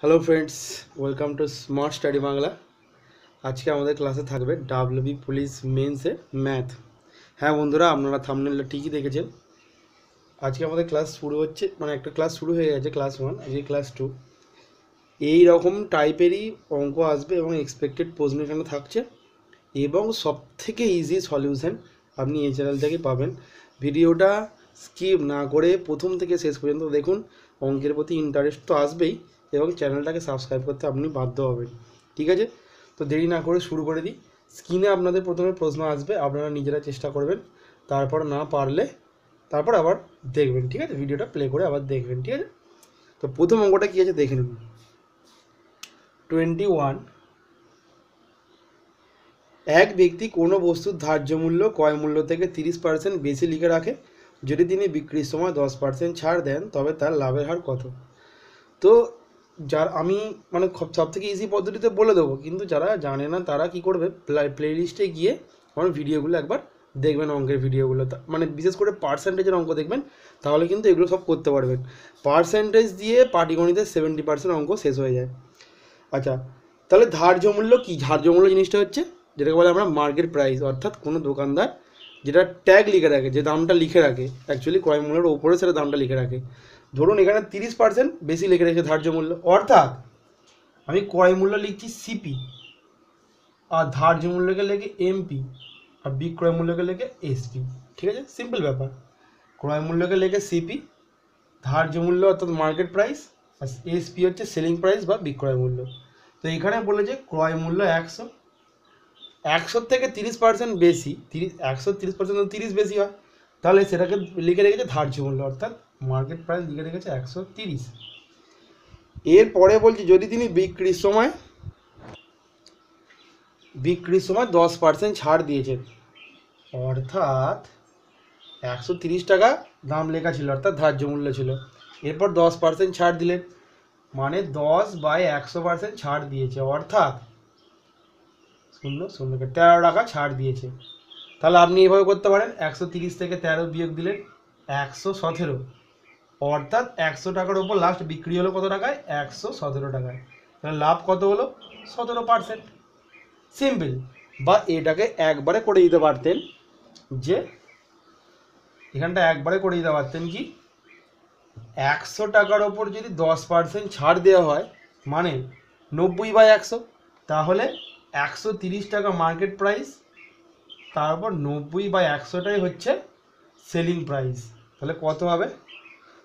hello friends welcome to smart study Bangla আজকে আমাদের ক্লাসে থাকবে ডাব্লিউবি পুলিশ মেন্সের ম্যাথ হ্যাঁ বন্ধুরা আপনারা থামনেলটা ঠিকই দেখেছেন আজকে আমাদের ক্লাস শুরু হচ্ছে মানে একটা ক্লাস শুরু হয়ে গেছে ক্লাস ওয়ান আজকে ক্লাস টু এই রকম টাইপেরই অঙ্ক আসবে এবং এক্সপেক্টেড প্রশ্ন এখানে থাকছে এবং সব থেকে ইজি সলিউশন আপনি এই চ্যানেল থেকে পাবেন ভিডিওটা স্কিপ না করে প্রথম থেকে শেষ পর্যন্ত দেখুন অঙ্কের প্রতি ইন্টারেস্ট তো আসবেই এবং চ্যানেলটাকে সাবস্ক্রাইব করতে আপনি বাধ্য হবেন ঠিক আছে তো দেরি না করে শুরু করে দিই স্ক্রিনে আপনাদের প্রথমে প্রশ্ন আসবে আপনারা নিজেরা চেষ্টা করবেন তারপর না পারলে তারপর আবার দেখবেন ঠিক আছে ভিডিওটা প্লে করে আবার দেখবেন ঠিক আছে তো প্রথম অঙ্কটা কী আছে দেখে নিন টোয়েন্টি ওয়ান এক ব্যক্তি কোনো বস্তুর ধার্য মূল্য ক্রয় মূল্য থেকে তিরিশ পার্সেন্ট বেশি লিখে রাখে যদি তিনি বিক্রির সময় দশ পার্সেন্ট ছাড় দেন তবে তার লাভের হার কত তো যার আমি মানে সব থেকে ইজি পদ্ধতিতে বলে দেবো কিন্তু যারা জানে না তারা কি করবে প্লে লিস্টে গিয়ে আমার ভিডিওগুলো একবার দেখবেন অঙ্কের ভিডিওগুলো মানে বিশেষ করে পার্সেন্টেজের অঙ্ক দেখবেন তাহলে কিন্তু এগুলো সব করতে পারবেন পার্সেন্টেজ দিয়ে পাটিগণিতে সেভেন্টি পার্সেন্ট অঙ্ক শেষ হয়ে যায় আচ্ছা তাহলে ধার্য মূল্য কী ধার্য মূল্য জিনিসটা হচ্ছে যেটাকে বলে আমরা মার্কেট প্রাইস অর্থাৎ কোনো দোকানদার যেটা ট্যাগ লিখে রাখে যে দামটা লিখে রাখে অ্যাকচুয়ালি ক্রয় মূল্যের ওপরে সেটা দামটা লিখে রাখে ধরুন এখানে তিরিশ পার্সেন্ট বেশি লিখে রেখেছে ধার্য মূল্য অর্থাৎ আমি ক্রয় মূল্য লিখছি সিপি আর ধার্য মূল্যকে লেখে এমপি আর বিক্রয় মূল্যকে লেখে এসপি ঠিক আছে সিম্পল ব্যাপার ক্রয় মূল্যকে লেখে সিপি ধার্য মূল্য অর্থাৎ মার্কেট প্রাইস আর এসপি হচ্ছে সেলিং প্রাইস বা বিক্রয় মূল্য তো এখানে বলে যে ক্রয় মূল্য একশো একশোর থেকে তিরিশ পার্সেন্ট বেশি তিরিশ একশো তিরিশ পার্সেন্ট তিরিশ বেশি হয় তাহলে সেটাকে লিখে রেখেছে ধার্য মূল্য অর্থাৎ মার্কেট প্রাইস লিখে রেখেছে একশো তিরিশ এরপরে বলছি যদি তিনি বিক্রির সময় বিক্রির সময় দশ পার্সেন্ট ছাড় দিয়েছেন অর্থাৎ একশো তিরিশ টাকা দাম লেখা ছিল অর্থাৎ ধার্য মূল্য ছিল এরপর দশ পার্সেন্ট ছাড় দিলেন মানে দশ বাই একশো পার্সেন্ট ছাড় দিয়েছে অর্থাৎ শূন্য শূন্য তেরো টাকা ছাড় দিয়েছে তাহলে আপনি এভাবে করতে পারেন একশো তিরিশ থেকে তেরো বিয়োগ দিলেন একশো সতেরো অর্থাৎ একশো টাকার ওপর লাস্ট বিক্রি হলো কত টাকায় একশো সতেরো টাকায় তাহলে লাভ কত হলো সতেরো পার্সেন্ট সিম্পল বা এটাকে একবারে করে দিতে পারতেন যে এখানটা একবারে করে দিতে পারতেন কি একশো টাকার ওপর যদি দশ পার্সেন্ট ছাড় দেওয়া হয় মানে নব্বই বাই একশো তাহলে একশো তিরিশ টাকা মার্কেট প্রাইস তারপর নব্বই বা একশোটাই হচ্ছে সেলিং প্রাইস তাহলে কত হবে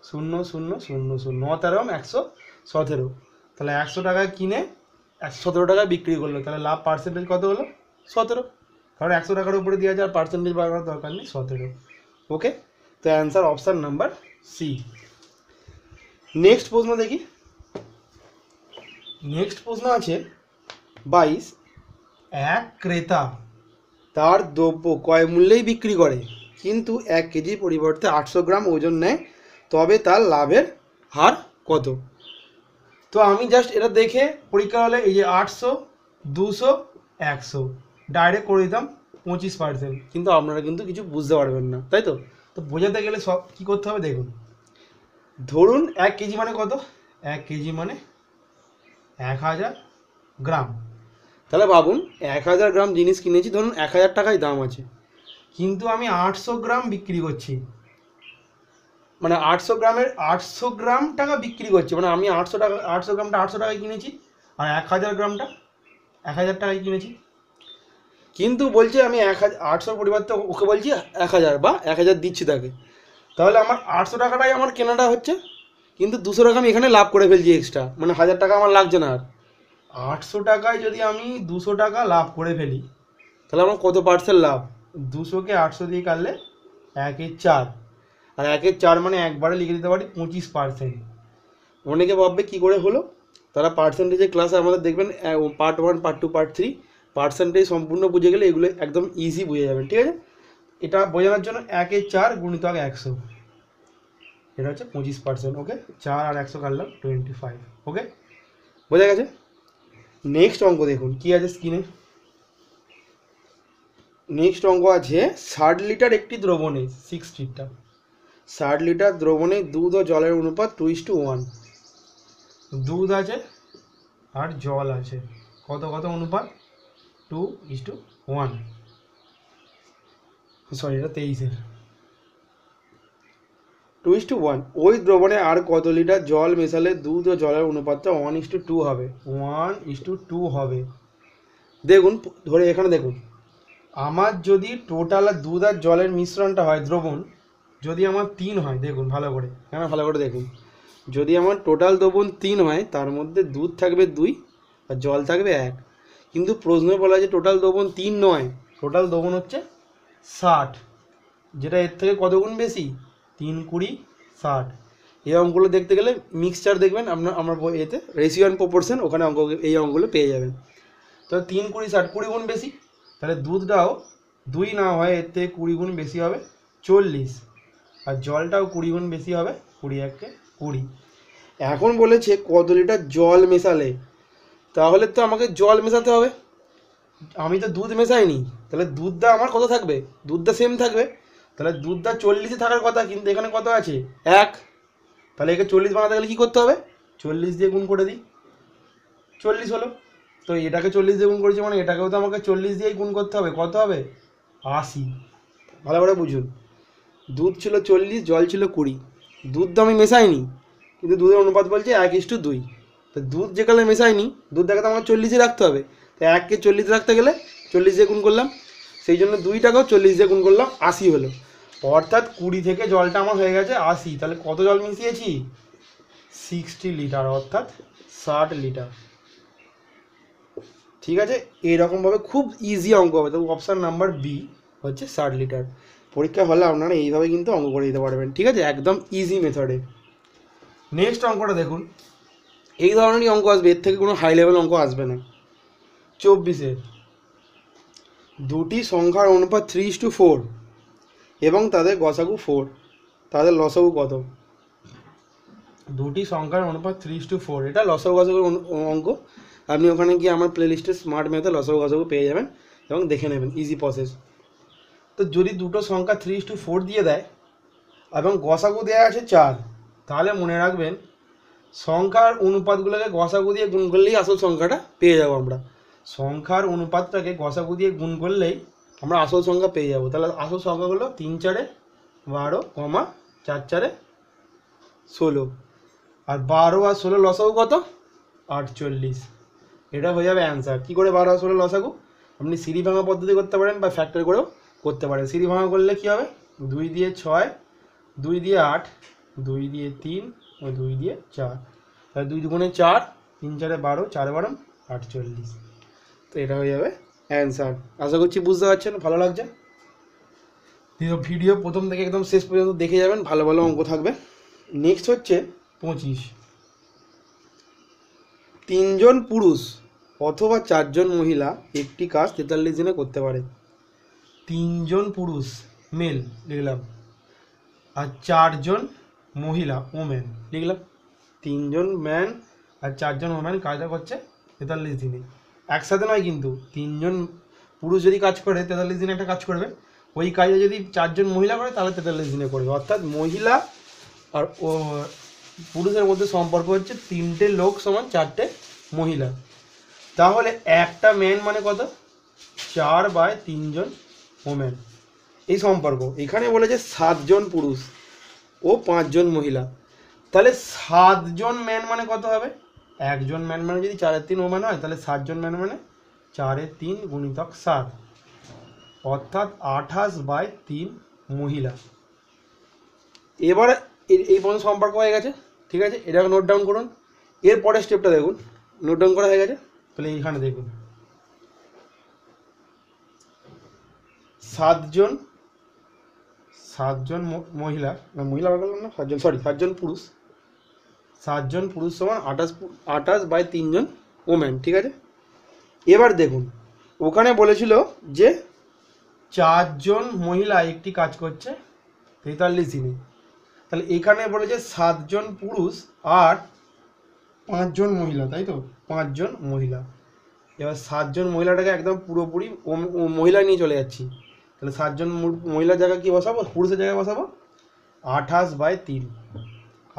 শূন্য শূন্য শূন্য শূন্য ন তেরো একশো সতেরো তাহলে একশো টাকা কিনে একশো সতেরো টাকা বিক্রি করলো তাহলে লাভ পার্সেন্টেজ কত হলো সতেরো কারণ একশো টাকার উপরে দিয়ে যাওয়ার পার্সেন্টেজ বাড়ানোর দরকার নেই সতেরো ওকে তো answer option number C next প্রশ্ন দেখি নেক্সট প্রশ্ন আছে বাইশ এক ক্রেতা তার দ্রব্য কয় মূল্যেই বিক্রি করে কিন্তু এক কেজির পরিবর্তে আটশো গ্রাম ওজন নেয় তবে তার লাভের হার কত তো আমি জাস্ট এটা দেখে পরীক্ষা হলে এই যে আটশো দুশো একশো ডাইরেক্ট করে দিতাম পঁচিশ পার্সেন্ট কিন্তু আপনারা কিন্তু কিছু বুঝতে পারবেন না তাই তো তো বোঝাতে গেলে সব কী করতে হবে দেখুন ধরুন এক কেজি মানে কত এক কেজি মানে এক হাজার গ্রাম তাহলে ভাবুন এক হাজার গ্রাম জিনিস কিনেছি ধরুন এক হাজার টাকাই দাম আছে কিন্তু আমি আটশো গ্রাম বিক্রি করছি মানে আটশো গ্রামের আটশো গ্রাম টাকা বিক্রি করছে মানে আমি আটশো টাকা আটশো গ্রামটা আটশো টাকায় কিনেছি আর এক হাজার গ্রামটা এক হাজার টাকায় কিনেছি কিন্তু বলছে আমি এক হাজার আটশোর পরিবর্তে ওকে বলছি এক হাজার বা এক হাজার দিচ্ছি তাকে তাহলে আমার আটশো টাকাটাই আমার কেনাটা হচ্ছে কিন্তু দুশো টাকা আমি এখানে লাভ করে ফেলছি এক্সট্রা মানে হাজার টাকা আমার লাগছে না আর আটশো টাকায় যদি আমি দুশো টাকা লাভ করে ফেলি তাহলে আমার কত পার্সেন্ট লাভ দুশোকে আটশো দিয়ে কাটলে একের চার আর একের চার মানে একবারে লিখে দিতে পারি পঁচিশ পার্সেন্ট অনেকে ভাববে কী করে হলো তারা পার্সেন্টেজের ক্লাস আমাদের দেখবেন part one part two part three percentage সম্পূর্ণ বুঝে গেলে এগুলো একদম ইজি বুঝে যাবেন ঠিক আছে এটা বোঝানোর জন্য একে চার গুণিত আগে একশো এটা হচ্ছে পঁচিশ পার্সেন্ট ওকে চার আর একশো কাটলাম টোয়েন্টি ফাইভ ওকে বোঝা গেছে নেক্সট অঙ্ক দেখুন কি আছে স্কিনে নেক্সট অঙ্ক আছে ষাট লিটার একটি দ্রবণে সিক্স লিটার ষাট লিটার দ্রবণে দুধ ও জলের অনুপাত টু ইস টু ওয়ান দুধ আছে আর জল আছে কত কত অনুপাত two is to one sorry এটা তেইশের টু ইস টু ওয়ান ওই দ্রবণে আর কত লিটার জল মেশালে দুধ ও জলের অনুপাতটা one is to two two one is to two two দেখুন ধরে এখানে দেখুন আমার যদি টোটাল আর দুধ আর জলের মিশ্রণটা হয় দ্রবণ যদি আমার তিন হয় দেখুন ভালো করে হ্যাঁ ভালো করে দেখুন যদি আমার টোটাল দ্রবণ তিন হয় তার মধ্যে দুধ থাকবে দুই আর জল থাকবে এক কিন্তু প্রশ্নে বলা যে টোটাল দ্রবণ তিন নয় টোটাল দ্রবণ হচ্ছে ষাট যেটা এর থেকে কত গুণ বেশি তিন কুড়ি ষাট এই অঙ্কগুলো দেখতে গেলে মিক্সচার দেখবেন আপনার আমার এতে রেশিও অ্যান্ড প্রপোর্শন ওখানে অঙ্ক এই অঙ্কগুলো পেয়ে যাবেন তো তিন কুড়ি ষাট কুড়ি গুণ বেশি তাহলে দুধটাও দুই না হয় এর থেকে কুড়ি গুণ বেশি হবে চল্লিশ আর জলটাও কুড়ি গুণ বেশি হবে কুড়ি একে কুড়ি এখন বলেছে কত লিটার জল মেশালে তাহলে তো আমাকে জল মেশাতে হবে আমি তো দুধ মেশাইনি তাহলে দুধটা আমার কত থাকবে দুধটা সেম থাকবে তাহলে দুধটা চল্লিশে থাকার কথা কিন্তু এখানে কত আছে এক তাহলে একে চল্লিশ বানাতে গেলে কী করতে হবে চল্লিশ দিয়ে গুণ করে দিই চল্লিশ হলো তো এটাকে চল্লিশ দিয়ে গুণ করেছি মানে এটাকেও তো আমাকে চল্লিশ দিয়েই গুণ করতে হবে কত হবে আশি ভালো করে বুঝুন দুধ ছিল চল্লিশ জল ছিল কুড়ি দুধ তো আমি মেশাইনি কিন্তু দুধের অনুপাত বলছে এক ইস্টু দুই তো দুধ যে কালে মেশাইনি দুধ দেখাতে আমার চল্লিশে রাখতে হবে তো এককে চল্লিশ রাখতে গেলে চল্লিশ দিয়ে গুণ করলাম সেই জন্য দুই টাকাও চল্লিশ দিয়ে গুণ করলাম আশি হলো অর্থাৎ কুড়ি থেকে জলটা আমার হয়ে গেছে আশি তাহলে কত জল মিশিয়েছি সিক্সটি লিটার অর্থাৎ ষাট লিটার ঠিক আছে এরকমভাবে খুব ইজি অঙ্ক হবে তো অপশান নাম্বার বি হচ্ছে ষাট লিটার পরীক্ষা হলে আপনারা এইভাবে কিন্তু অঙ্ক করে দিতে পারবেন ঠিক আছে একদম ইজি মেথডে নেক্সট অঙ্কটা দেখুন এই ধরনেরই অঙ্ক আসবে এর থেকে কোনো হাই লেভেল অঙ্ক আসবে না চব্বিশে দুটি সংখ্যার অনুপাত থ্রি টু ফোর এবং তাদের গসাগু ফোর তাদের লসাগু কত দুটি সংখ্যার অনুপাত থ্রি টু ফোর এটা লসাগু গসাগুর অঙ্ক আপনি ওখানে গিয়ে আমার প্লে লিস্টে স্মার্ট মেথে লসাগু গসাগু পেয়ে যাবেন এবং দেখে নেবেন ইজি প্রসেস তো যদি দুটো সংখ্যা থ্রি টু ফোর দিয়ে দেয় এবং গসাগু দেওয়া আছে চার তাহলে মনে রাখবেন সংখ্যার অনুপাতগুলোকে গসাগু দিয়ে গুণ করলেই আসল সংখ্যাটা পেয়ে যাবো আমরা সংখ্যার অনুপাতটাকে গসাগু দিয়ে গুণ করলেই আমরা আসল সংখ্যা পেয়ে যাবো তাহলে আসল সংখ্যা হলো তিন চারে বারো কমা চার চারে ষোলো আর বারো আর ষোলো লসাগু কত আটচল্লিশ এটা হয়ে যাবে অ্যান্সার কী করে বারো আর ষোলো লসাগু আপনি সিঁড়ি ভাঙা পদ্ধতি করতে পারেন বা ফ্যাক্টরি করেও করতে পারে সিঁড়ি ভাঙা করলে কী হবে দুই দিয়ে ছয় দুই দিয়ে আট দুই দিয়ে তিন ও দুই দিয়ে চার তাহলে দুই দুগুণে চার তিন চারে বারো চার বারো আটচল্লিশ তো এটা হয়ে যাবে অ্যান্সার আশা করছি বুঝতে পারছেন ভালো লাগছে ভিডিও প্রথম থেকে একদম শেষ পর্যন্ত দেখে যাবেন ভালো ভালো অঙ্ক থাকবে নেক্সট হচ্ছে পঁচিশ তিনজন পুরুষ অথবা চারজন মহিলা একটি কাজ তেতাল্লিশ দিনে করতে পারে তিনজন পুরুষ মেল লিখলাম আর চারজন মহিলা ওমেন লিখলাম তিনজন ম্যান আর চারজন ওমেন কাজটা করছে তেতাল্লিশ দিনে একসাথে নয় কিন্তু তিনজন পুরুষ যদি কাজ করে তেতাল্লিশ দিনে একটা কাজ করবে ওই কাজটা যদি চারজন মহিলা করে তাহলে তেতাল্লিশ দিনে করবে অর্থাৎ মহিলা আর ও পুরুষের মধ্যে সম্পর্ক হচ্ছে তিনটে লোক সমান চারটে মহিলা তাহলে একটা ম্যান মানে কত চার বাই তিনজন ওমেন এই সম্পর্ক এখানে বলেছে সাতজন পুরুষ ও পাঁচজন মহিলা তাহলে সাতজন ম্যান মানে কত হবে একজন ম্যান মানে যদি চারের তিন ওমেন হয় তাহলে সাতজন ম্যান মানে চারের তিন গুণিতক সাত অর্থাৎ আঠাশ বাই তিন মহিলা এবার এই পর্যন্ত সম্পর্ক হয়ে গেছে ঠিক আছে এটাকে নোট ডাউন করুন এরপরের স্টেপটা দেখুন নোট ডাউন করা হয়ে গেছে তাহলে এইখানে দেখুন সাতজন সাতজন মহিলা না মহিলা বললাম না সাতজন সরি সাতজন পুরুষ সাতজন পুরুষ সমান আঠাশ আঠাশ বাই তিনজন ওমেন ঠিক আছে এবার দেখুন ওখানে বলেছিল যে চারজন মহিলা একটি কাজ করছে তেতাল্লিশ দিনে তাহলে এখানে বলেছে সাতজন পুরুষ আর পাঁচজন মহিলা তাই তো পাঁচজন মহিলা এবার সাতজন মহিলাটাকে একদম পুরোপুরি মহিলা নিয়ে চলে যাচ্ছি তাহলে সাতজন মহিলার জায়গায় কি বসাবো পুরুষের জায়গায় বসাবো আঠাশ বাই তিন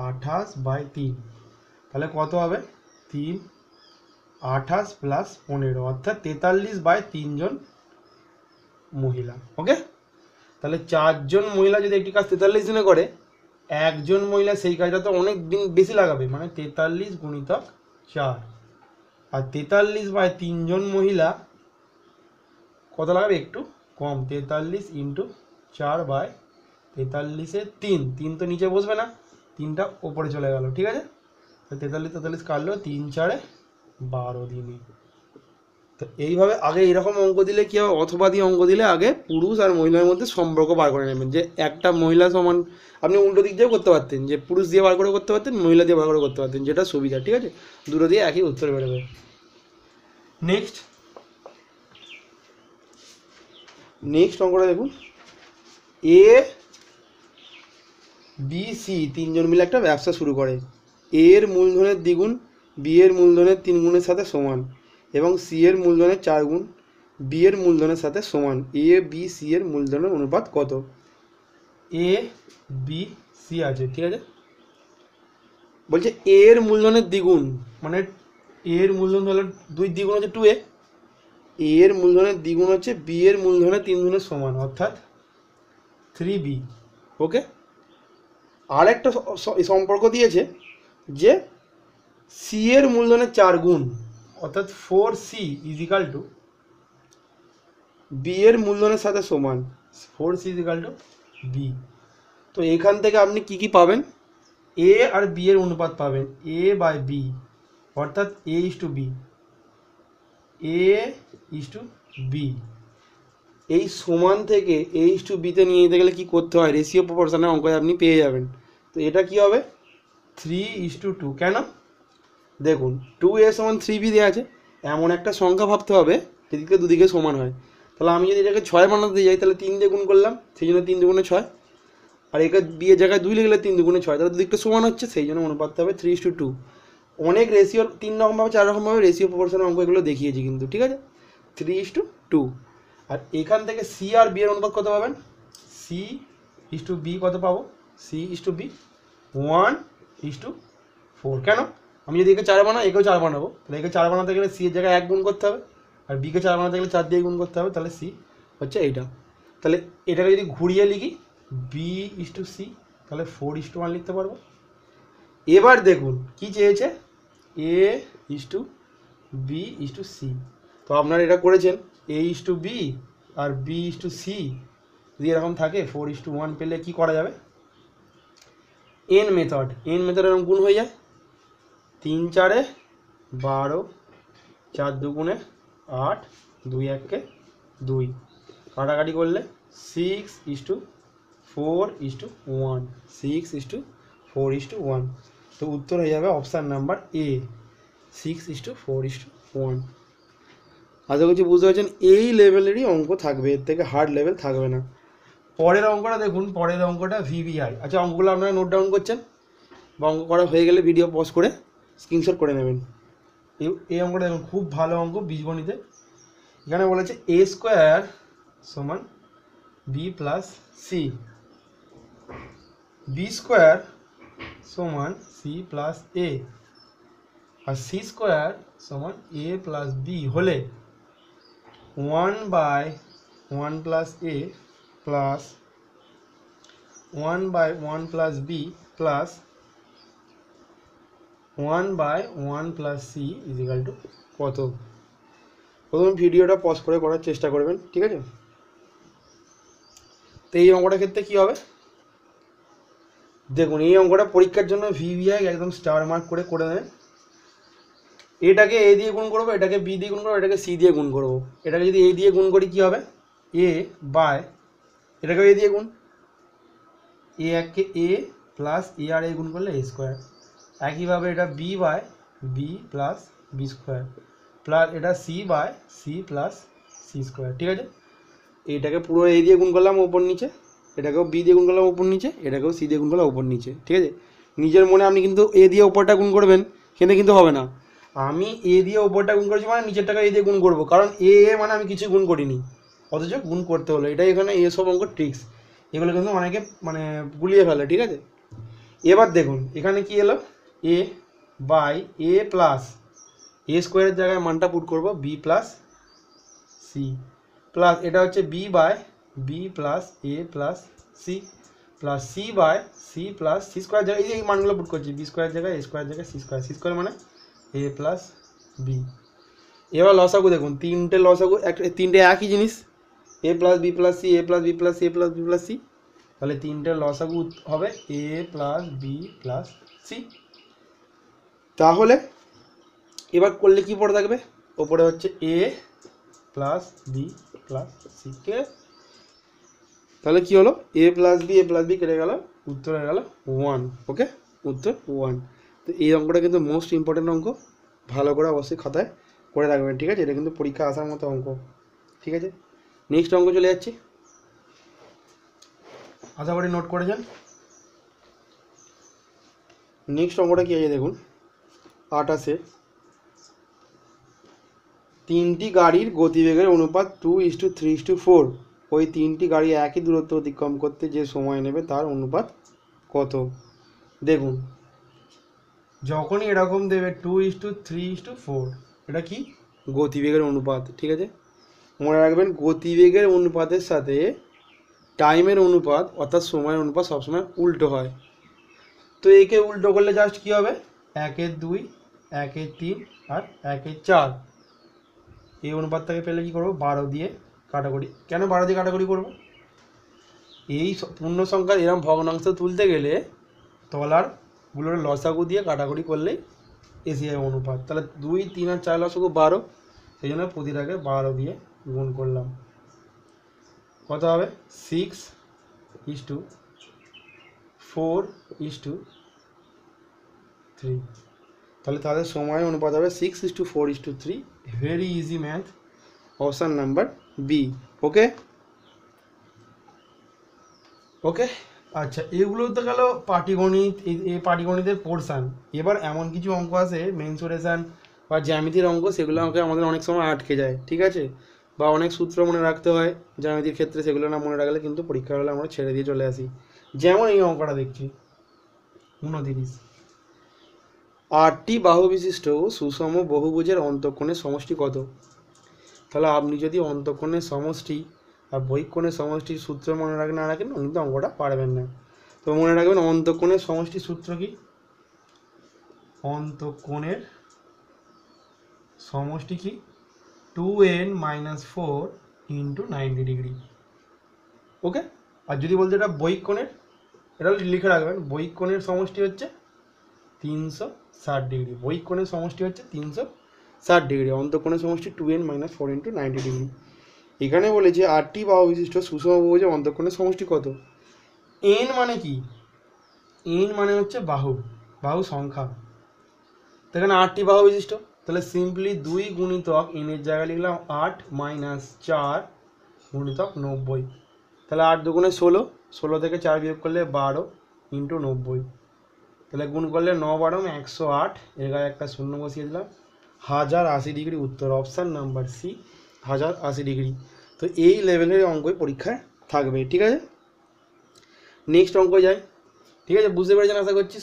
আঠাশ বাই তিন তাহলে কত হবে তিন আঠাশ প্লাস পনেরো অর্থাৎ তেতাল্লিশ বাই তিনজন মহিলা ওকে তাহলে চারজন মহিলা যদি একটি কাজ তেতাল্লিশ দিনে করে একজন মহিলা সেই কাজটা তো অনেক দিন বেশি লাগাবে মানে তেতাল্লিশ গুণিতক চার আর তেতাল্লিশ বাই তিনজন মহিলা কত লাগাবে একটু কম তেতাল্লিশ ইন্টু চার বাই তেতাল্লিশে তিন তিন তো নিচে বসবে না তিনটা ওপরে চলে গেল ঠিক আছে তো তেতাল্লিশ তেতাল্লিশ কাটলো তিন চারে বারো দিনে তো এইভাবে আগে এরকম অঙ্ক দিলে কী হবে অথবা দিয়ে অঙ্ক দিলে আগে পুরুষ আর মহিলার মধ্যে সম্পর্ক বার করে নেবেন যে একটা মহিলা সমান আপনি উল্টো দিক দিয়েও করতে পারতেন যে পুরুষ দিয়ে বার করে করতে পারতেন মহিলা দিয়ে বার করে করতে পারতেন যেটা সুবিধা ঠিক আছে দুটো দিয়ে একই উত্তর বেরোবে নেক্সট নেক্সট অঙ্কটা দেখুন এ বি সি তিনজন মিলে একটা ব্যবসা শুরু করে এর মূলধনের দ্বিগুণ বি এর মূলধনের তিন গুণের সাথে সমান এবং সি এর মূলধনের চার গুণ বি এর মূলধনের সাথে সমান এ বি সি এর মূলধনের অনুপাত কত এ বি সি আছে ঠিক আছে বলছে এ এর মূলধনের দ্বিগুণ মানে এ এর মূলধন হলো দুই দ্বিগুণ হচ্ছে টু এ এ এর মূলধনের দ্বিগুণ হচ্ছে বি এর মূলধনের তিন গুণের সমান অর্থাৎ থ্রি বি ওকে আর একটা সম্পর্ক দিয়েছে যে সি এর মূলধনের চার গুণ অর্থাৎ four C is equal to B এর মূলধনের সাথে সমান four C is equal to B তো এখান থেকে আপনি কি কি পাবেন এ আর বি এর অনুপাত পাবেন এ বাই বি অর্থাৎ A is to B A is to B এই সমান থেকে এ ইস টু বিতে নিয়ে যেতে গেলে কী করতে হয় রেশিও প্রপোর্শনের অঙ্ক আপনি পেয়ে যাবেন তো এটা কি হবে থ্রি ইস টু টু কেন দেখুন টু এ সমান থ্রি বি দেওয়া আছে এমন একটা সংখ্যা ভাবতে হবে যেদিকে দুদিকে সমান হয় তাহলে আমি যদি এটাকে ছয় বানাতে যাই তাহলে তিন দিয়ে গুণ করলাম সেই জন্য তিন দুগুণে ছয় আর একে বিয়ের জায়গায় দুই লিখলে তিন দুগুণে ছয় তাহলে দুদিকটা সমান হচ্ছে সেই জন্য মনে পড়তে হবে থ্রি ইস টু টু অনেক রেশিও তিন রকমভাবে চার রকমভাবে রেশিও প্রপোর্শনের অঙ্ক এগুলো দেখিয়েছি কিন্তু ঠিক আছে থ্রি ইস টু টু আর এখান থেকে সি আর বি এর অনুপাত কত পাবেন সি ইস টু বি কত পাবো C is to B one is to four কেন আমি যদি একে চার বানাই একেও চার বানাবো তাহলে একে চার বানাতে গেলে সি এর জায়গায় এক গুণ করতে হবে আর বিকে চার বানাতে গেলে চার দিয়ে গুণ করতে হবে তাহলে সি হচ্ছে এইটা তাহলে এটাকে যদি ঘুরিয়ে লিখি বি ইস টু সি তাহলে ফোর ইস টু ওয়ান লিখতে পারবো এবার দেখুন কি চেয়েছে A is to B is to C তো আপনারা এটা করেছেন এ ইস টু বি আর বি ইস টু সি যদি এরকম থাকে ফোর ইস টু ওয়ান পেলে কী করা যাবে এন মেথড এন মেথড এরকম গুণ হয়ে যায় তিন চারে বারো চার দুগুণে আট দুই এককে দুই কাটাকাটি করলে six is to four is to one six is to four is to one তো উত্তর হয়ে যাবে option number A six is to four is to one আশা করছি বুঝতে পারছেন এই লেভেলেরই অঙ্ক থাকবে এর থেকে হার্ড লেভেল থাকবে না পরের অঙ্কটা দেখুন পরের অঙ্কটা ভিভিআই আচ্ছা অঙ্কগুলো আপনারা নোট ডাউন করছেন বা অঙ্ক করা হয়ে গেলে ভিডিও পজ করে স্ক্রিনশট করে নেবেন এই অঙ্কটা দেখুন খুব ভালো অঙ্ক বীজগণিতে এখানে বলেছে এ স্কোয়ার সমান B plus C B square সমান সি প্লাস এ আর সি স্কোয়ার সমান এ প্লাস বি হলে one by one plus A plus one by one plus B plus one by one plus C is equal to কত প্রথম ভিডিওটা pause করে করার চেষ্টা করবেন ঠিক আছে তো এই অঙ্কটার ক্ষেত্রে কী হবে দেখুন এই অঙ্কটা পরীক্ষার জন্য ভিভিআই একদম স্টার মার্ক করে করে দেবেন এটাকে এ দিয়ে গুণ করবো এটাকে বি দিয়ে গুণ করবো এটাকে সি দিয়ে গুণ করবো এটাকে যদি এ দিয়ে গুণ করি কী হবে এ বাই এটাকেও এ দিয়ে গুণ এ এককে এ প্লাস এ আর এ গুণ করলে এ স্কোয়ার একইভাবে এটা B by B plus B square plus এটা C by C plus C square ঠিক আছে এটাকে পুরো এ দিয়ে গুণ করলাম ওপর নিচে এটাকেও বি দিয়ে গুণ করলাম ওপর নিচে এটাকেও সি দিয়ে গুণ করলাম ওপর নিচে ঠিক আছে নিজের মনে আপনি কিন্তু এ দিয়ে ওপরটা গুণ করবেন কিন্তু কিন্তু হবে না আমি এ দিয়ে ওপরটা গুণ করেছি মানে নিচের টাকা এ দিয়ে গুণ করবো কারণ এ এ মানে আমি কিছু গুণ করিনি অথচ গুণ করতে হলো এটাই এখানে এ সব অঙ্ক ট্রিক্স এগুলো কিন্তু অনেকে মানে গুলিয়ে ফেলে ঠিক আছে এবার দেখুন এখানে কি এলো এ বাই এ প্লাস এ স্কোয়ারের জায়গায় মানটা পুট করবো বি প্লাস সি প্লাস এটা হচ্ছে B by B plus A plus C plus C by C plus C square জায়গায় এই যে এই মানগুলো পুট করছি বি স্কোয়ারের জায়গায় এ স্কোয়ারের জায়গায় সি স্কোয়ার সি স্কোয়ার মানে এ প্লাস বি এবার লসাগু দেখুন তিনটে লসাগু এক তিনটে একই জিনিস A plus B plus C A plus B plus C A plus B plus C তাহলে তিনটে লসাগু হবে A plus B plus C তাহলে এবার করলে কি পড়ে থাকবে ওপরে হচ্ছে A plus B plus C কে তাহলে কি হলো A plus B A plus B কেটে গেল উত্তর হয়ে গেল ওয়ান ওকে উত্তর ওয়ান তো এই অঙ্কটা কিন্তু মোস্ট ইম্পর্টেন্ট অঙ্ক ভালো করে অবশ্যই খাতায় করে রাখবেন ঠিক আছে এটা কিন্তু পরীক্ষা আসার মতো অঙ্ক ঠিক আছে নেক্সট অঙ্ক চলে যাচ্ছি আশা করি নোট করে যান নেক্সট অঙ্কটা কী আছে দেখুন আটাশে তিনটি গাড়ির গতিবেগের অনুপাত two is to three is to four ওই তিনটি গাড়ি একই দূরত্ব অতিক্রম করতে যে সময় নেবে তার অনুপাত কত দেখুন যখনই এরকম দেবে two is to three is to four এটা কি গতিবেগের অনুপাত ঠিক আছে মনে রাখবেন গতিবেগের অনুপাতের সাথে টাইমের অনুপাত অর্থাৎ সময়ের অনুপাত সবসময় উল্টো হয় তো একে উল্টো করলে জাস্ট কী হবে একের দুই একে তিন আর একে চার এই অনুপাতটাকে পেলে কী করবো বারো দিয়ে কাটাকুটি কেন বারো দিয়ে কাটাকুটি করবো এই পূর্ণ সংখ্যা এরম ভগ্নাংশ তুলতে গেলে তলার বুলেটে লসাগু দিয়ে কাটাকুটি করলেই এসিআই অনুপাত তাহলে দুই তিন আর চার লসাগু বারো সেই জন্য প্রতিটাকে বারো দিয়ে গুণ করলাম কত হবে six is to four is to three তাহলে তাদের সময় অনুপাত হবে six is to four is to three very easy math option number B okay okay আচ্ছা এগুলো তো গেল পাটিগণিত এই পাটিগণিতের পোর্শান এবার এমন কিছু অঙ্ক আছে মেনসুরেশান বা জ্যামিতির অঙ্ক সেগুলো আমাকে আমাদের অনেক সময় আটকে যায় ঠিক আছে বা অনেক সূত্র মনে রাখতে হয় জ্যামিতির ক্ষেত্রে সেগুলো না মনে রাখলে কিন্তু পরীক্ষা হলে আমরা ছেড়ে দিয়ে চলে আসি যেমন এই অঙ্কটা দেখছি উনতিরিশ আটটি বাহু বিশিষ্ট সুষম বহুভুজের অন্তঃক্ষণের সমষ্টি কত তাহলে আপনি যদি অন্তঃক্ষণের সমষ্টি আর বৈকোণে সমষ্টির সূত্র মনে রাখেন না রাখেন কিন্তু অঙ্কটা পারবেন না তো মনে রাখবেন অন্তকোণের সমষ্টির সূত্র কি অন্তকোণের সমষ্টি কি two N minus four into ninety degree okay আর যদি বলতে এটা বৈকোণের এটা লিখে রাখবেন বৈকোণের সমষ্টি হচ্ছে তিনশো ষাট ডিগ্রি বৈকোণের সমষ্টি হচ্ছে তিনশো ষাট ডিগ্রি অন্তকোণের সমষ্টি two N minus four into ninety degree এখানে বলেছে আটটি বাহু বিশিষ্ট সুষম বহুজের অন্তঃক্ষণের সমষ্টি কত এন মানে কি এন মানে হচ্ছে বাহু বাহু সংখ্যা এখানে আটটি বাহু বিশিষ্ট তাহলে সিম্পলি দুই গুণিতক এনের জায়গায় লিখলাম আট মাইনাস চার গুণিতক নব্বই তাহলে আট দুগুণে ষোলো ষোলো থেকে চার বিয়োগ করলে বারো ইন্টু নব্বই তাহলে গুণ করলে ন বারো একশো আট এর গায়ে একটা শূন্য বসিয়ে দিলাম হাজার আশি ডিগ্রি উত্তর অপশান নাম্বার সি হাজার আশি ডিগ্রি তো এই লেভেলের অঙ্কই পরীক্ষায় থাকবে ঠিক আছে নেক্সট অঙ্ক যায় ঠিক আছে বুঝতে পেরেছেন আশা করছি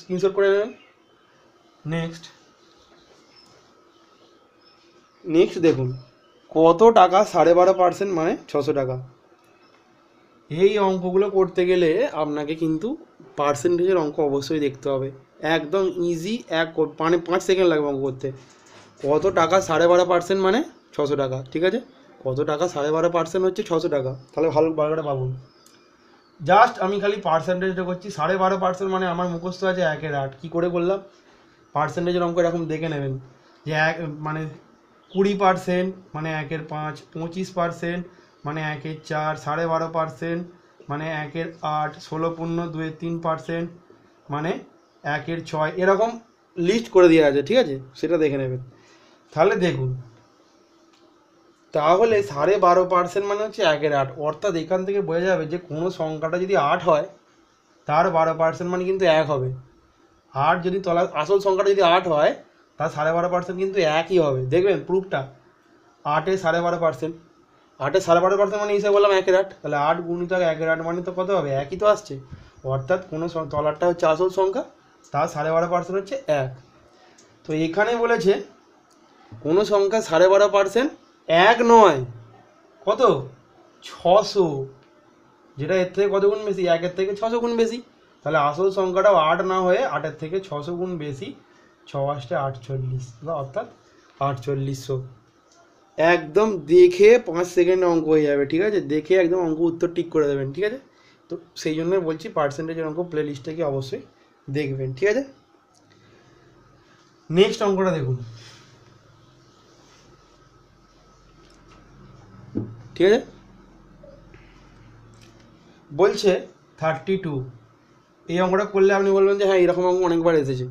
স্ক্রিনশট করে নেবেন নেক্সট নেক্সট দেখুন কত টাকা সাড়ে বারো পার্সেন্ট মানে ছশো টাকা এই অঙ্কগুলো করতে গেলে আপনাকে কিন্তু পার্সেন্টেজের অঙ্ক অবশ্যই দেখতে হবে একদম ইজি এক মানে পাঁচ সেকেন্ড লাগবে অঙ্ক করতে কত টাকা সাড়ে বারো পার্সেন্ট মানে ছশো টাকা ঠিক আছে কত টাকা সাড়ে বারো পার্সেন্ট হচ্ছে ছশো টাকা তাহলে ভালো বারোটা পাবো জাস্ট আমি খালি পার্সেন্টেজটা করছি সাড়ে বারো পার্সেন্ট মানে আমার মুখস্থ আছে একের আট কী করে বললাম পার্সেন্টেজের অঙ্ক এরকম দেখে নেবেন যে এক মানে কুড়ি পার্সেন্ট মানে একের পাঁচ পঁচিশ পার্সেন্ট মানে একের চার সাড়ে বারো পার্সেন্ট মানে একের আট ষোলো পূর্ণ দুয়ের তিন পার্সেন্ট মানে একের ছয় এরকম লিস্ট করে দেওয়া আছে ঠিক আছে সেটা দেখে নেবেন তাহলে দেখুন তাহলে সাড়ে বারো পার্সেন্ট মানে হচ্ছে একের আট অর্থাৎ এখান থেকে বোঝা যাবে যে কোনো সংখ্যাটা যদি আট হয় তার বারো পার্সেন্ট মানে কিন্তু এক হবে আট যদি তলা আসল সংখ্যাটা যদি আট হয় তার সাড়ে বারো পার্সেন্ট কিন্তু একই হবে দেখবেন প্রুফটা আটে সাড়ে বারো পার্সেন্ট আটে সাড়ে বারো পার্সেন্ট মানে হিসেবে বললাম একের আট তাহলে আট গুণিত একের আট মানে তো কত হবে একই তো আসছে অর্থাৎ কোনো তলারটা হচ্ছে আসল সংখ্যা তার সাড়ে বারো পার্সেন্ট হচ্ছে এক তো এখানে বলেছে কোনো সংখ্যা সাড়ে বারো পার্সেন্ট এক নয় কত ছশো যেটা এর থেকে কত গুণ বেশি একের থেকে ছশো গুণ বেশি তাহলে আসল সংখ্যাটাও আট না হয়ে আটের থেকে ছশো গুণ বেশি ছ আসটা আটচল্লিশ অর্থাৎ আটচল্লিশশো একদম দেখে পাঁচ সেকেন্ডে অঙ্ক হয়ে যাবে ঠিক আছে দেখে একদম অঙ্ক উত্তর ঠিক করে দেবেন ঠিক আছে তো সেই জন্য বলছি পার্সেন্টেজের অঙ্ক প্লে লিস্টটাকে অবশ্যই দেখবেন ঠিক আছে নেক্সট অঙ্কটা দেখুন ঠিক আছে বলছে থার্টি টু এই অঙ্কটা করলে আপনি বলবেন যে হ্যাঁ এরকম অঙ্ক অনেকবার এসেছে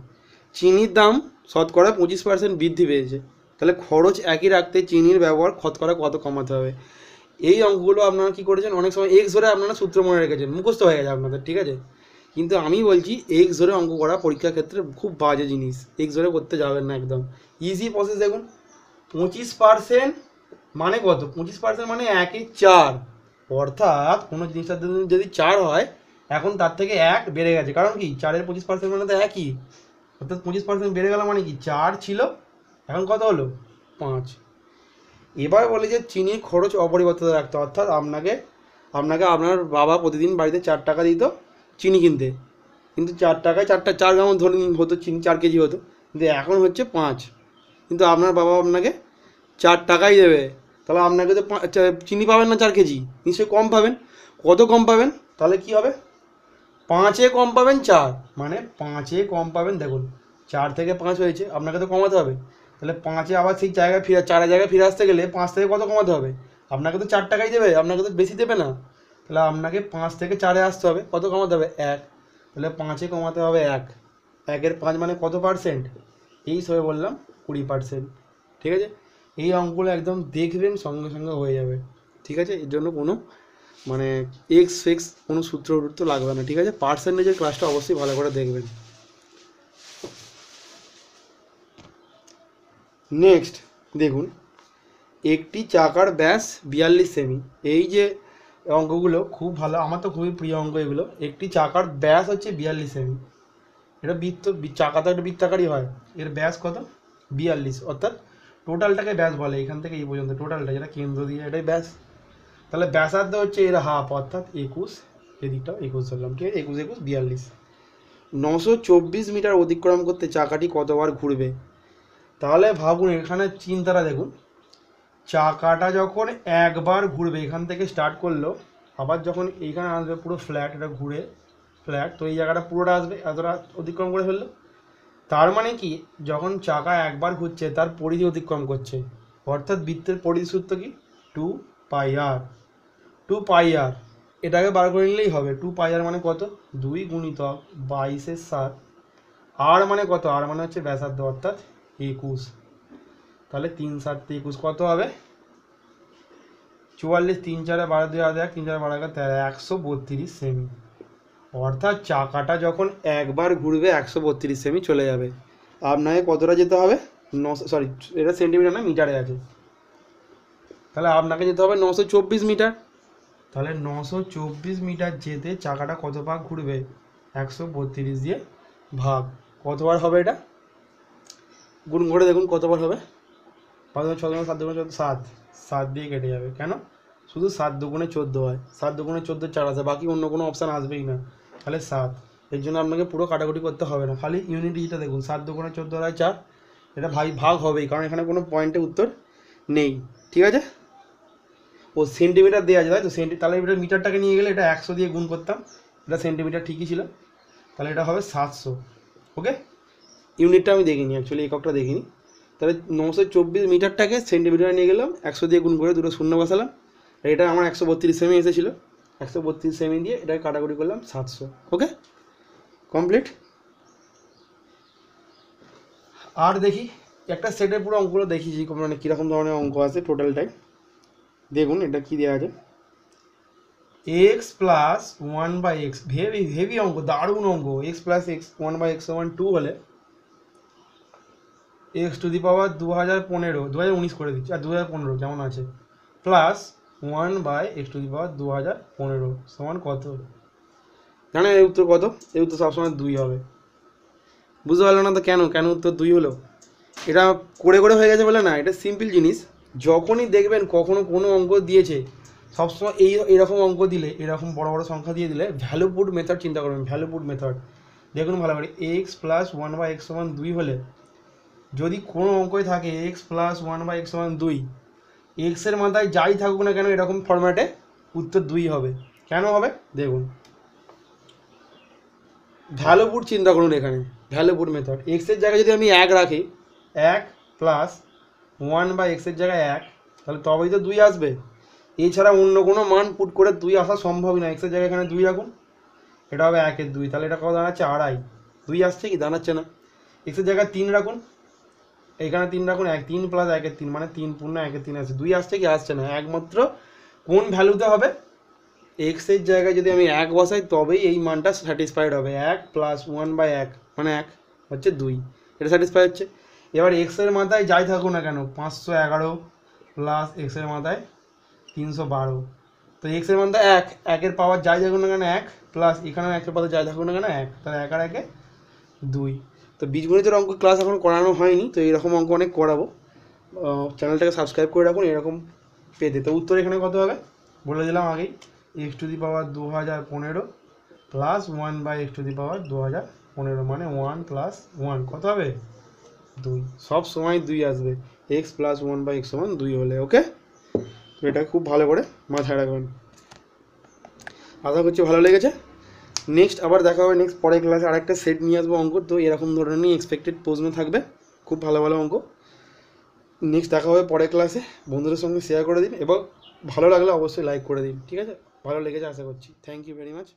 চিনির দাম শতকরা পঁচিশ পার্সেন্ট বৃদ্ধি পেয়েছে তাহলে খরচ একই রাখতে চিনির ব্যবহার খতকরা কত কমাতে হবে এই অঙ্কগুলো আপনারা কী করেছেন অনেক সময় এক্স ধরে আপনারা সূত্র মনে রেখেছেন মুখস্থ হয়ে গেছে আপনাদের ঠিক আছে কিন্তু আমি বলছি এক্স ধরে অঙ্ক করা পরীক্ষার ক্ষেত্রে খুব বাজে জিনিস এক্স ধরে করতে যাবেন না একদম ইজি প্রসেস দেখুন পঁচিশ পার্সেন্ট মানে কত পঁচিশ পার্সেন্ট মানে একই চার অর্থাৎ কোনো জিনিসটার যদি চার হয় এখন তার থেকে এক বেড়ে গেছে কারণ কি চারের পঁচিশ পার্সেন্ট মানে তো একই অর্থাৎ পঁচিশ পার্সেন্ট বেড়ে গেল মানে কি চার ছিল এখন কত হলো পাঁচ এবার বলে যে চিনির খরচ অপরিবর্তিত রাখতো অর্থাৎ আপনাকে আপনাকে আপনার বাবা প্রতিদিন বাড়িতে চার টাকা দিত চিনি কিনতে কিন্তু চার টাকায় চারটা চার গ্রাম ধরে হতো চিনি চার কেজি হতো কিন্তু এখন হচ্ছে পাঁচ কিন্তু আপনার বাবা আপনাকে চার টাকাই দেবে তাহলে আপনাকে তো চিনি পাবেন না চার কেজি নিশ্চয়ই কম পাবেন কত কম পাবেন তাহলে কি হবে পাঁচে কম পাবেন চার মানে পাঁচে কম পাবেন দেখুন চার থেকে পাঁচ হয়েছে আপনাকে তো কমাতে হবে তাহলে পাঁচে আবার সেই জায়গায় ফিরে চারের জায়গায় ফিরে আসতে গেলে পাঁচ থেকে কত কমাতে হবে আপনাকে তো চার টাকাই দেবে আপনাকে তো বেশি দেবে না তাহলে আপনাকে পাঁচ থেকে চারে আসতে হবে কত কমাতে হবে এক তাহলে পাঁচে কমাতে হবে এক একের পাঁচ মানে কত পার্সেন্ট এই সবে বললাম কুড়ি পার্সেন্ট ঠিক আছে এই অঙ্কগুলো একদম দেখবেন সঙ্গে সঙ্গে হয়ে যাবে ঠিক আছে এর জন্য কোনো মানে এক্স ফেক্স কোনো সূত্র তো লাগবে না ঠিক আছে পার্সেন্টেজের ক্লাসটা অবশ্যই ভালো করে দেখবেন নেক্সট দেখুন একটি চাকার ব্যাস বিয়াল্লিশ সেমি এই যে অঙ্কগুলো খুব ভালো আমার তো খুবই প্রিয় অঙ্ক এগুলো একটি চাকার ব্যাস হচ্ছে বিয়াল্লিশ সেমি এটা বৃত্ত চাকা তো একটা বৃত্তাকারই হয় এর ব্যাস কত বিয়াল্লিশ অর্থাৎ টোটালটাকে ব্যাস বলে এখান থেকে এই পর্যন্ত টোটালটা যেটা কেন্দ্র দিয়ে এটাই ব্যাস তাহলে ব্যাসার্ধ হচ্ছে এর হাফ অর্থাৎ একুশ এদিকটাও একুশ ধরলাম ঠিক আছে একুশ একুশ বিয়াল্লিশ নশো চব্বিশ মিটার অতিক্রম করতে চাকাটি কতবার ঘুরবে তাহলে ভাবুন এখানে চিন্তাটা দেখুন চাকাটা যখন একবার ঘুরবে এখান থেকে স্টার্ট করলো আবার যখন এইখানে আসবে পুরো ফ্ল্যাট এটা ঘুরে ফ্ল্যাট তো এই জায়গাটা পুরোটা আসবে এতটা অতিক্রম করে ফেললো তার মানে কি যখন চাকা একবার ঘুরছে তার পরিধি অতিক্রম করছে অর্থাৎ বৃত্তের পরিধি সূত্র কি টু পাই আর টু পাই আর এটাকে বার করে নিলেই হবে টু পাই আর মানে কত দুই গুণিত বাইশের সাত আর মানে কত আর মানে হচ্ছে ব্যাসার্ধ অর্থাৎ একুশ তাহলে তিন সাত একুশ কত হবে চুয়াল্লিশ তিন চারে বারো দুই হাজার তিন চারে বারো হাজার তেরো একশো বত্রিশ সেমি অর্থাৎ চাকাটা যখন একবার ঘুরবে একশো বত্রিশ সেমি চলে যাবে আপনাকে কতটা যেতে হবে নশো সরি এটা সেন্টিমিটার না মিটারে আছে তাহলে আপনাকে যেতে হবে নশো চব্বিশ মিটার তাহলে নশো চব্বিশ মিটার যেতে চাকাটা কত ভাগ ঘুরবে একশো বত্রিশ দিয়ে ভাগ কতবার হবে এটা গুণ ঘুরে দেখুন কতবার হবে পাঁচ ছয় সাত দুগুণে সাত সাত দিয়ে কেটে যাবে কেন শুধু সাত দুগুণে চোদ্দো হয় সাত দুগুণে চোদ্দো চার আছে বাকি অন্য কোনো অপশান আসবেই না তাহলে সাত এর জন্য আপনাকে পুরো কাটাকুটি করতে হবে না খালি ইউনিট e দেখুন সাত কোনো চোদ্দো রায় চার এটা ভাই ভাগ হবেই কারণ এখানে কোনো পয়েন্টে উত্তর নেই ঠিক আছে ও সেন্টিমিটার দেওয়া যায় তাই তো সেন্টি তাহলে এটা মিটারটাকে নিয়ে গেলে এটা একশো দিয়ে গুণ করতাম এটা সেন্টিমিটার ঠিকই ছিল তাহলে এটা হবে সাতশো ওকে ইউনিটটা আমি দেখিনি অ্যাকচুয়ালি এককটা দেখিনি তাহলে নশো চব্বিশ মিটারটাকে সেন্টিমিটারে নিয়ে গেলাম একশো দিয়ে গুণ করে দুটো শূন্য বসালাম এটা আমার একশো বত্রিশ সেমি এসেছিলো একশো বত্রিশ সেমি দিয়ে এটাকে কাটাকুটি করলাম সাতশো ওকে কমপ্লিট আর দেখি একটা সেটের পুরো অঙ্কগুলো যে মানে কীরকম ধরনের অঙ্ক আছে টোটালটাই দেখুন এটা কী দেওয়া আছে X plus one by X heavy heavy অঙ্ক দারুণ অঙ্ক X plus X one by X one two হলে এক্স টু দি পাওয়ার দু হাজার পনেরো দু হাজার উনিশ করে দিচ্ছি আর দু হাজার পনেরো কেমন আছে plus one by X to the power দু হাজার পনেরো সমান কত জানে এই উত্তর কত এই উত্তর সবসময় দুই হবে বুঝতে পারলো না তো কেন কেন উত্তর দুই হলো এটা করে করে হয়ে গেছে বলে না এটা সিম্পল জিনিস যখনই দেখবেন কখনো কোনো অঙ্ক দিয়েছে সবসময় এই এরকম অঙ্ক দিলে এরকম বড় বড় সংখ্যা দিয়ে দিলে ভ্যালুপুড মেথড চিন্তা করবেন ভ্যালুপুড মেথড দেখুন ভালো করে X plus one by X সমান দুই হলে যদি কোনো অঙ্কই থাকে X plus one by X সমান দুই এক্সের মাথায় যাই থাকুক না কেন এরকম ফর্ম্যাটে উত্তর দুই হবে কেন হবে দেখুন ভ্যালুপুর চিন্তা করুন এখানে ভ্যালুপুর মেথড এক্সের জায়গায় যদি আমি এক রাখি এক প্লাস ওয়ান বা এক্সের জায়গায় এক তাহলে তবেই তো দুই আসবে এছাড়া অন্য কোনো মান পুট করে দুই আসা সম্ভব না এক্সের জায়গায় এখানে দুই রাখুন এটা হবে একের দুই তাহলে এটা কত দাঁড়াচ্ছে আড়াই দুই আসছে কি দাঁড়াচ্ছে না এক্সের জায়গায় তিন রাখুন এখানে তিন রাখুন এক তিন প্লাস একের তিন মানে তিন পূর্ণ একের তিন আছে দুই আসছে কি আসছে না একমাত্র কোন ভ্যালুতে হবে এক্সের জায়গায় যদি আমি এক বসাই তবেই এই মানটা স্যাটিসফাইড হবে এক প্লাস ওয়ান বাই এক মানে এক হচ্ছে দুই এটা স্যাটিসফাই হচ্ছে এবার এক্সের মাথায় যাই থাকুক না কেন পাঁচশো এগারো প্লাস এক্সের মাথায় তিনশো বারো তো এক্সের মাথায় এক একের পাওয়ার যাই থাকুক না কেন এক প্লাস এখানেও একের পাওয়ার যাই থাকুক না কেন এক তাহলে এক আর একে দুই তো বীজগণিতের অঙ্ক ক্লাস এখন করানো হয়নি তো এরকম অঙ্ক অনেক করাবো চ্যানেলটাকে সাবস্ক্রাইব করে রাখুন এরকম পেতে তো উত্তর এখানে কত হবে বলে দিলাম আগেই এক্স টু দি পাওয়ার দু হাজার পনেরো plus one by X to the power দু হাজার পনেরো মানে ওয়ান প্লাস ওয়ান কত হবে দুই সব সময় দুই আসবে X plus one by X one দুই হলে ওকে তো এটা খুব ভালো করে মাথায় রাখবেন আশা করছি ভালো লেগেছে নেক্সট আবার দেখা হবে নেক্সট পরের ক্লাসে আরেকটা সেট নিয়ে আসবো অঙ্ক তো এরকম ধরনেরই এক্সপেক্টেড প্রশ্ন থাকবে খুব ভালো ভালো অঙ্ক নেক্সট দেখা হবে পরের ক্লাসে বন্ধুদের সঙ্গে শেয়ার করে দিন এবং ভালো লাগলে অবশ্যই লাইক করে দিন ঠিক আছে ভালো লেগেছে আশা করছি থ্যাংক ইউ ভেরি মাচ